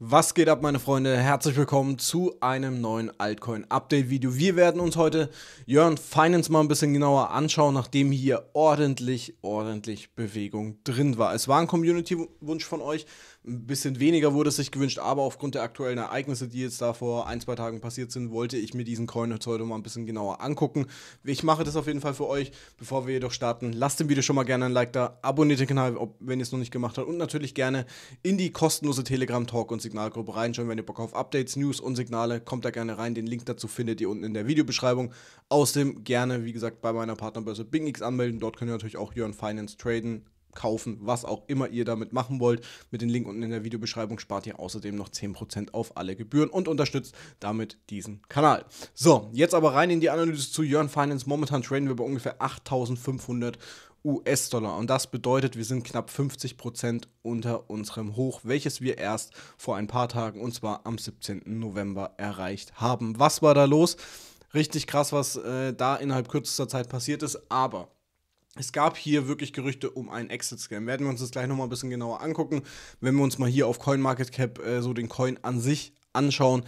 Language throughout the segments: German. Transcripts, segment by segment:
Was geht ab, meine Freunde? Herzlich willkommen zu einem neuen Altcoin-Update-Video. Wir werden uns heute Jörn Finance mal ein bisschen genauer anschauen, nachdem hier ordentlich, ordentlich Bewegung drin war. Es war ein Community-Wunsch von euch, ein bisschen weniger wurde es sich gewünscht, aber aufgrund der aktuellen Ereignisse, die jetzt da vor ein, zwei Tagen passiert sind, wollte ich mir diesen Coin jetzt heute mal ein bisschen genauer angucken. Ich mache das auf jeden Fall für euch. Bevor wir jedoch starten, lasst dem Video schon mal gerne ein Like da, abonniert den Kanal, wenn ihr es noch nicht gemacht habt und natürlich gerne in die kostenlose Telegram-Talk- und Signalgruppe reinschauen, wenn ihr Bock auf Updates, News und Signale, kommt da gerne rein. Den Link dazu findet ihr unten in der Videobeschreibung. Außerdem gerne, wie gesagt, bei meiner Partnerbörse BingX anmelden. Dort könnt ihr natürlich auch Jörn Finance traden kaufen, was auch immer ihr damit machen wollt. Mit dem Link unten in der Videobeschreibung spart ihr außerdem noch 10% auf alle Gebühren und unterstützt damit diesen Kanal. So, jetzt aber rein in die Analyse zu Jörn Finance. Momentan traden wir bei ungefähr 8500 US-Dollar. Und das bedeutet, wir sind knapp 50% Prozent unter unserem Hoch, welches wir erst vor ein paar Tagen, und zwar am 17. November, erreicht haben. Was war da los? Richtig krass, was äh, da innerhalb kürzester Zeit passiert ist, aber es gab hier wirklich Gerüchte um einen Exit-Scam. Werden wir uns das gleich nochmal ein bisschen genauer angucken. Wenn wir uns mal hier auf CoinMarketCap äh, so den Coin an sich anschauen,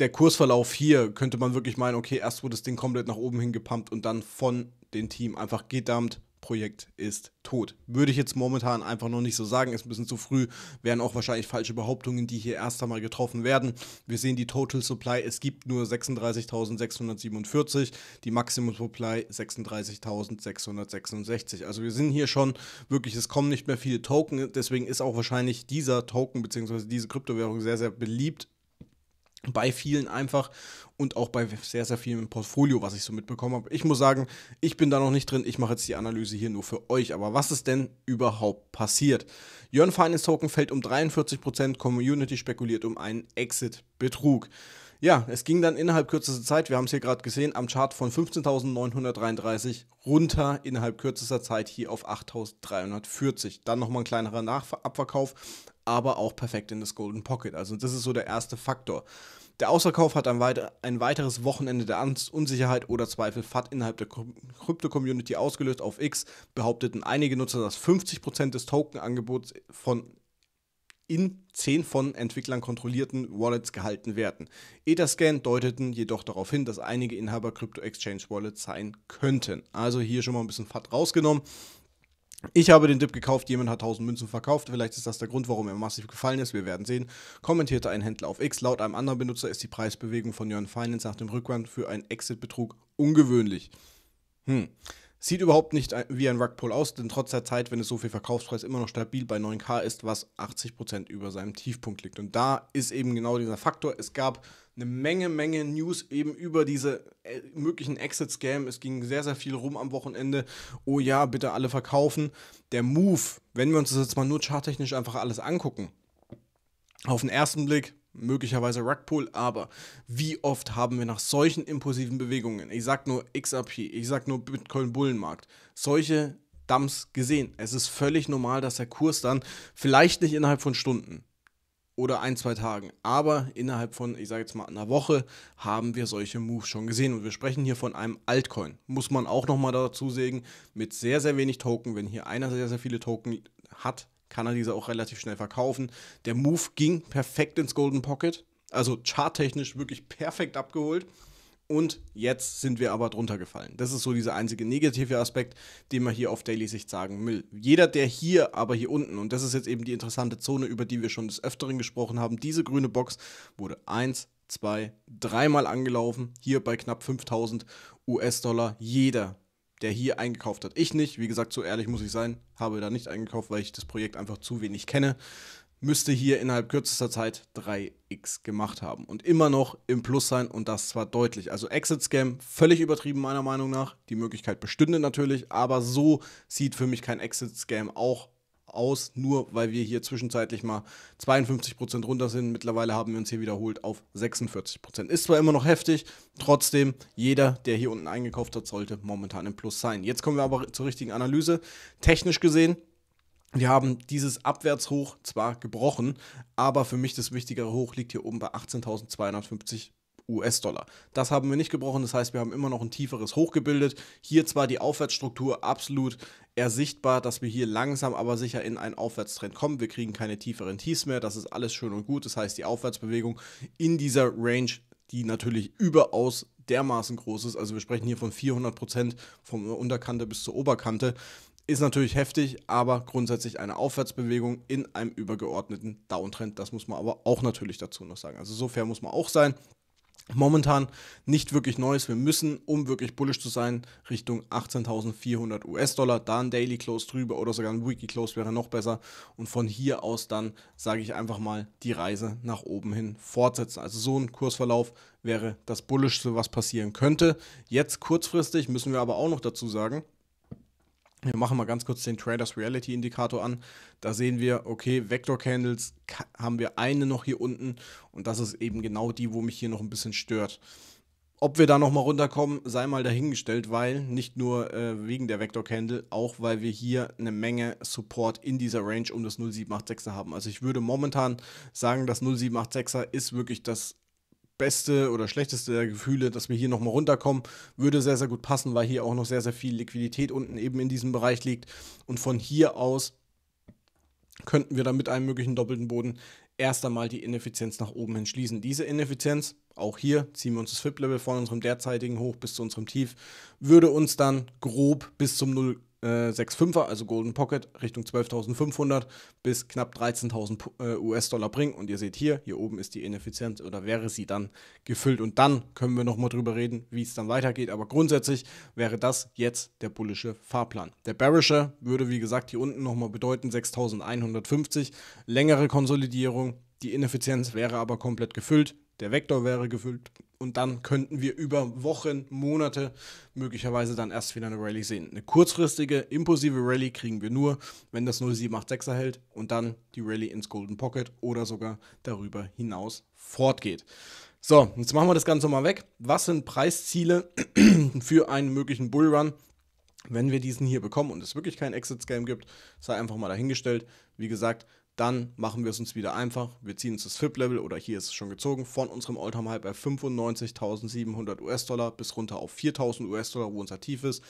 der Kursverlauf hier könnte man wirklich meinen, okay, erst wurde das Ding komplett nach oben hin gepumpt und dann von dem Team einfach gedumpt Projekt ist tot. Würde ich jetzt momentan einfach noch nicht so sagen, ist ein bisschen zu früh, wären auch wahrscheinlich falsche Behauptungen, die hier erst einmal getroffen werden. Wir sehen die Total Supply, es gibt nur 36.647, die Maximum Supply 36.666. Also wir sind hier schon wirklich, es kommen nicht mehr viele Token, deswegen ist auch wahrscheinlich dieser Token bzw. diese Kryptowährung sehr, sehr beliebt bei vielen einfach und auch bei sehr, sehr vielen im Portfolio, was ich so mitbekommen habe. Ich muss sagen, ich bin da noch nicht drin. Ich mache jetzt die Analyse hier nur für euch. Aber was ist denn überhaupt passiert? Jörn Finance Token fällt um 43%, Community spekuliert um einen Exit-Betrug. Ja, es ging dann innerhalb kürzester Zeit, wir haben es hier gerade gesehen, am Chart von 15.933 runter innerhalb kürzester Zeit hier auf 8.340. Dann nochmal ein kleinerer Nach Abverkauf, aber auch perfekt in das Golden Pocket. Also das ist so der erste Faktor. Der Ausverkauf hat ein, weiteres Wochenende der Unsicherheit oder Zweifel FAT innerhalb der Krypto-Community ausgelöst. Auf X behaupteten einige Nutzer, dass 50% des Token-Angebots von in 10 von Entwicklern kontrollierten Wallets gehalten werden. Etherscan deuteten jedoch darauf hin, dass einige Inhaber Crypto Exchange Wallets sein könnten. Also hier schon mal ein bisschen FAT rausgenommen. Ich habe den Dip gekauft, jemand hat 1000 Münzen verkauft. Vielleicht ist das der Grund, warum er massiv gefallen ist. Wir werden sehen. Kommentierte ein Händler auf X. Laut einem anderen Benutzer ist die Preisbewegung von Jörn Finance nach dem Rückwand für einen Exit-Betrug ungewöhnlich. Hm. Sieht überhaupt nicht äh, wie ein Rugpull aus, denn trotz der Zeit, wenn es so viel Verkaufspreis immer noch stabil bei 9K ist, was 80% über seinem Tiefpunkt liegt. Und da ist eben genau dieser Faktor. Es gab eine Menge, Menge News eben über diese äh, möglichen Exit-Scam. Es ging sehr, sehr viel rum am Wochenende. Oh ja, bitte alle verkaufen. Der Move, wenn wir uns das jetzt mal nur charttechnisch einfach alles angucken, auf den ersten Blick möglicherweise Rugpull, aber wie oft haben wir nach solchen impulsiven Bewegungen, ich sag nur XRP, ich sag nur Bitcoin-Bullenmarkt, solche Dumps gesehen. Es ist völlig normal, dass der Kurs dann vielleicht nicht innerhalb von Stunden oder ein, zwei Tagen, aber innerhalb von, ich sage jetzt mal, einer Woche haben wir solche Moves schon gesehen. Und wir sprechen hier von einem Altcoin. Muss man auch nochmal dazu sägen, mit sehr, sehr wenig Token. Wenn hier einer sehr, sehr viele Token hat, kann er diese auch relativ schnell verkaufen. Der Move ging perfekt ins Golden Pocket, also charttechnisch wirklich perfekt abgeholt. Und jetzt sind wir aber drunter gefallen. Das ist so dieser einzige negative Aspekt, den man hier auf Daily-Sicht sagen will. Jeder, der hier, aber hier unten, und das ist jetzt eben die interessante Zone, über die wir schon des Öfteren gesprochen haben, diese grüne Box wurde eins, zwei, dreimal angelaufen, hier bei knapp 5000 US-Dollar. Jeder, der hier eingekauft hat. Ich nicht, wie gesagt, so ehrlich muss ich sein, habe da nicht eingekauft, weil ich das Projekt einfach zu wenig kenne. Müsste hier innerhalb kürzester Zeit 3x gemacht haben und immer noch im Plus sein und das zwar deutlich. Also Exit Scam völlig übertrieben meiner Meinung nach. Die Möglichkeit bestünde natürlich, aber so sieht für mich kein Exit Scam auch aus, nur weil wir hier zwischenzeitlich mal 52 Prozent runter sind. Mittlerweile haben wir uns hier wiederholt auf 46 Prozent. Ist zwar immer noch heftig, trotzdem, jeder, der hier unten eingekauft hat, sollte momentan im Plus sein. Jetzt kommen wir aber zur richtigen Analyse. Technisch gesehen, wir haben dieses Abwärtshoch zwar gebrochen, aber für mich das wichtigere Hoch liegt hier oben bei 18.250 US-Dollar. Das haben wir nicht gebrochen, das heißt, wir haben immer noch ein tieferes Hoch gebildet. Hier zwar die Aufwärtsstruktur absolut ersichtbar, dass wir hier langsam aber sicher in einen Aufwärtstrend kommen. Wir kriegen keine tieferen Tiefs mehr, das ist alles schön und gut. Das heißt, die Aufwärtsbewegung in dieser Range, die natürlich überaus dermaßen groß ist, also wir sprechen hier von 400 Prozent von der Unterkante bis zur Oberkante, ist natürlich heftig, aber grundsätzlich eine Aufwärtsbewegung in einem übergeordneten Downtrend. Das muss man aber auch natürlich dazu noch sagen. Also so fair muss man auch sein momentan nicht wirklich Neues. Wir müssen, um wirklich bullish zu sein, Richtung 18.400 US-Dollar, da ein Daily Close drüber oder sogar ein Weekly Close wäre noch besser. Und von hier aus dann, sage ich einfach mal, die Reise nach oben hin fortsetzen. Also so ein Kursverlauf wäre das Bullischste, was passieren könnte. Jetzt kurzfristig müssen wir aber auch noch dazu sagen, wir machen mal ganz kurz den Traders Reality Indikator an. Da sehen wir, okay, Vector Candles haben wir eine noch hier unten und das ist eben genau die, wo mich hier noch ein bisschen stört. Ob wir da nochmal runterkommen, sei mal dahingestellt, weil nicht nur äh, wegen der Vector Candle, auch weil wir hier eine Menge Support in dieser Range um das 0786er haben. Also ich würde momentan sagen, das 0786er ist wirklich das beste oder schlechteste der Gefühle, dass wir hier nochmal runterkommen, würde sehr, sehr gut passen, weil hier auch noch sehr, sehr viel Liquidität unten eben in diesem Bereich liegt. Und von hier aus könnten wir dann mit einem möglichen doppelten Boden erst einmal die Ineffizienz nach oben hin schließen. Diese Ineffizienz, auch hier ziehen wir uns das FIP-Level von unserem derzeitigen Hoch bis zu unserem Tief, würde uns dann grob bis zum 0, äh, 6,5er, also Golden Pocket, Richtung 12.500 bis knapp 13.000 äh, US-Dollar bringen. Und ihr seht hier, hier oben ist die Ineffizienz oder wäre sie dann gefüllt. Und dann können wir nochmal drüber reden, wie es dann weitergeht. Aber grundsätzlich wäre das jetzt der bullische Fahrplan. Der bearische würde, wie gesagt, hier unten nochmal bedeuten 6.150, längere Konsolidierung. Die Ineffizienz wäre aber komplett gefüllt. Der Vektor wäre gefüllt und dann könnten wir über Wochen, Monate möglicherweise dann erst wieder eine Rallye sehen. Eine kurzfristige, impulsive Rallye kriegen wir nur, wenn das 0786er hält und dann die Rallye ins Golden Pocket oder sogar darüber hinaus fortgeht. So, jetzt machen wir das Ganze mal weg. Was sind Preisziele für einen möglichen Bullrun? Wenn wir diesen hier bekommen und es wirklich kein Exit-Scam gibt, sei einfach mal dahingestellt. Wie gesagt, dann machen wir es uns wieder einfach. Wir ziehen uns das FIP-Level oder hier ist es schon gezogen von unserem all time High bei 95.700 US-Dollar bis runter auf 4.000 US-Dollar, wo unser Tief ist.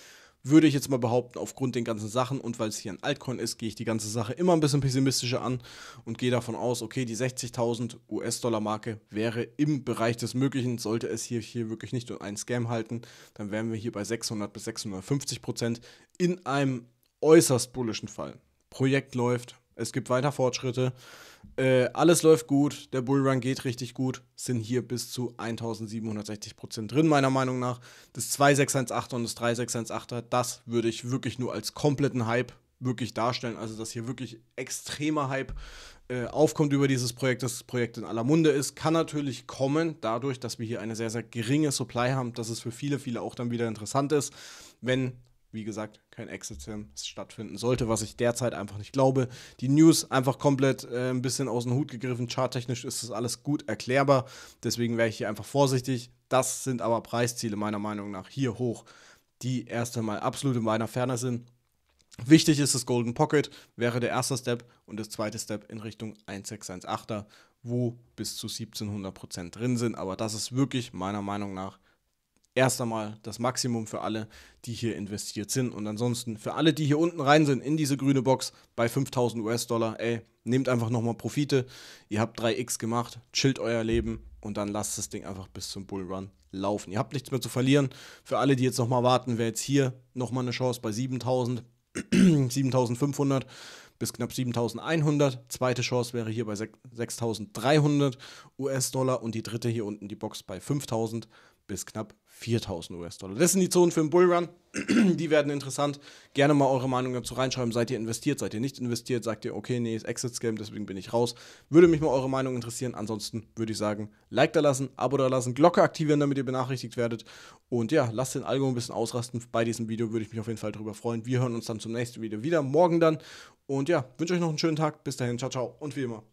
Würde ich jetzt mal behaupten, aufgrund den ganzen Sachen und weil es hier ein Altcoin ist, gehe ich die ganze Sache immer ein bisschen pessimistischer an und gehe davon aus, okay, die 60.000 US-Dollar-Marke wäre im Bereich des Möglichen. Sollte es hier, hier wirklich nicht nur einen Scam halten, dann wären wir hier bei 600 bis 650 Prozent in einem äußerst bullischen Fall. Projekt läuft, es gibt weiter Fortschritte. Äh, alles läuft gut, der Bullrun geht richtig gut, sind hier bis zu 1760 Prozent drin, meiner Meinung nach. Das 2618 und das 3618er, das würde ich wirklich nur als kompletten Hype wirklich darstellen. Also, dass hier wirklich extremer Hype äh, aufkommt über dieses Projekt, dass das Projekt in aller Munde ist, kann natürlich kommen, dadurch, dass wir hier eine sehr, sehr geringe Supply haben, dass es für viele, viele auch dann wieder interessant ist, wenn wie gesagt, kein Exit-Sim stattfinden sollte, was ich derzeit einfach nicht glaube. Die News einfach komplett äh, ein bisschen aus dem Hut gegriffen. Charttechnisch ist das alles gut erklärbar. Deswegen wäre ich hier einfach vorsichtig. Das sind aber Preisziele meiner Meinung nach hier hoch, die erst einmal absolut in meiner Ferne sind. Wichtig ist das Golden Pocket, wäre der erste Step und das zweite Step in Richtung 1618er, wo bis zu 1700% Prozent drin sind. Aber das ist wirklich meiner Meinung nach erst einmal das Maximum für alle, die hier investiert sind. Und ansonsten für alle, die hier unten rein sind in diese grüne Box bei 5000 US-Dollar, ey, nehmt einfach nochmal Profite. Ihr habt 3x gemacht, chillt euer Leben und dann lasst das Ding einfach bis zum Bullrun laufen. Ihr habt nichts mehr zu verlieren. Für alle, die jetzt nochmal warten, wäre jetzt hier nochmal eine Chance bei 7000, 7500 bis knapp 7100. Zweite Chance wäre hier bei 6300 US-Dollar und die dritte hier unten die Box bei 5000 US-Dollar bis knapp 4000 US-Dollar. Das sind die Zonen für den Bullrun. die werden interessant. Gerne mal eure Meinung dazu reinschreiben. Seid ihr investiert? Seid ihr nicht investiert? Sagt ihr, okay, nee, ist Exit-Scam, deswegen bin ich raus. Würde mich mal eure Meinung interessieren. Ansonsten würde ich sagen, Like da lassen, Abo da lassen, Glocke aktivieren, damit ihr benachrichtigt werdet. Und ja, lasst den Algo ein bisschen ausrasten. Bei diesem Video würde ich mich auf jeden Fall darüber freuen. Wir hören uns dann zum nächsten Video wieder. Morgen dann. Und ja, wünsche euch noch einen schönen Tag. Bis dahin, ciao, ciao und wie immer.